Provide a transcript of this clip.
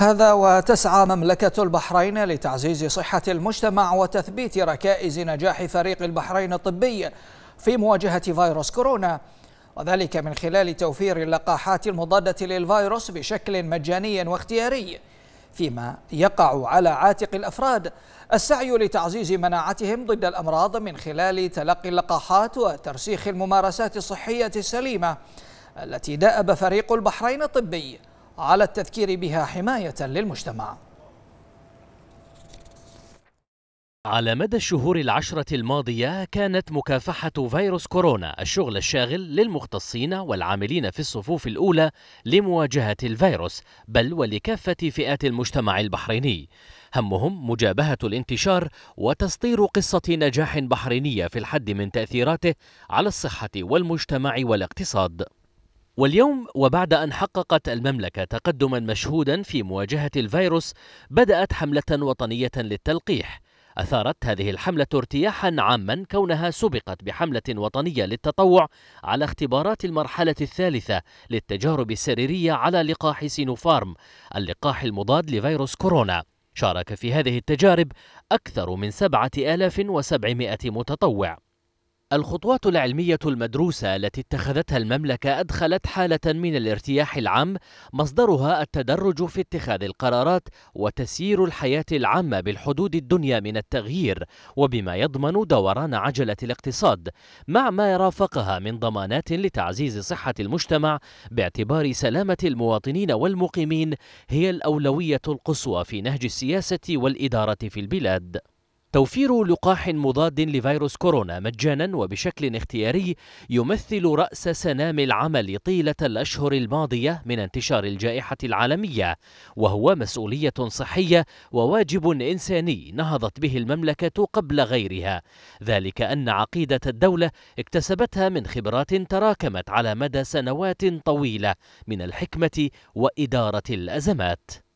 هذا وتسعى مملكة البحرين لتعزيز صحة المجتمع وتثبيت ركائز نجاح فريق البحرين الطبي في مواجهة فيروس كورونا وذلك من خلال توفير اللقاحات المضادة للفيروس بشكل مجاني واختياري فيما يقع على عاتق الأفراد السعي لتعزيز مناعتهم ضد الأمراض من خلال تلقي اللقاحات وترسيخ الممارسات الصحية السليمة التي دأب فريق البحرين الطبي على التذكير بها حماية للمجتمع على مدى الشهور العشرة الماضية كانت مكافحة فيروس كورونا الشغل الشاغل للمختصين والعاملين في الصفوف الأولى لمواجهة الفيروس بل ولكافة فئات المجتمع البحريني همهم مجابهة الانتشار وتسطير قصة نجاح بحرينية في الحد من تأثيراته على الصحة والمجتمع والاقتصاد واليوم وبعد أن حققت المملكة تقدما مشهودا في مواجهة الفيروس بدأت حملة وطنية للتلقيح أثارت هذه الحملة ارتياحا عاما كونها سبقت بحملة وطنية للتطوع على اختبارات المرحلة الثالثة للتجارب السريرية على لقاح سينوفارم اللقاح المضاد لفيروس كورونا شارك في هذه التجارب أكثر من 7700 متطوع الخطوات العلمية المدروسة التي اتخذتها المملكة أدخلت حالة من الارتياح العام مصدرها التدرج في اتخاذ القرارات وتسيير الحياة العامة بالحدود الدنيا من التغيير وبما يضمن دوران عجلة الاقتصاد مع ما يرافقها من ضمانات لتعزيز صحة المجتمع باعتبار سلامة المواطنين والمقيمين هي الأولوية القصوى في نهج السياسة والإدارة في البلاد توفير لقاح مضاد لفيروس كورونا مجانا وبشكل اختياري يمثل راس سنام العمل طيله الاشهر الماضيه من انتشار الجائحه العالميه وهو مسؤوليه صحيه وواجب انساني نهضت به المملكه قبل غيرها ذلك ان عقيده الدوله اكتسبتها من خبرات تراكمت على مدى سنوات طويله من الحكمه واداره الازمات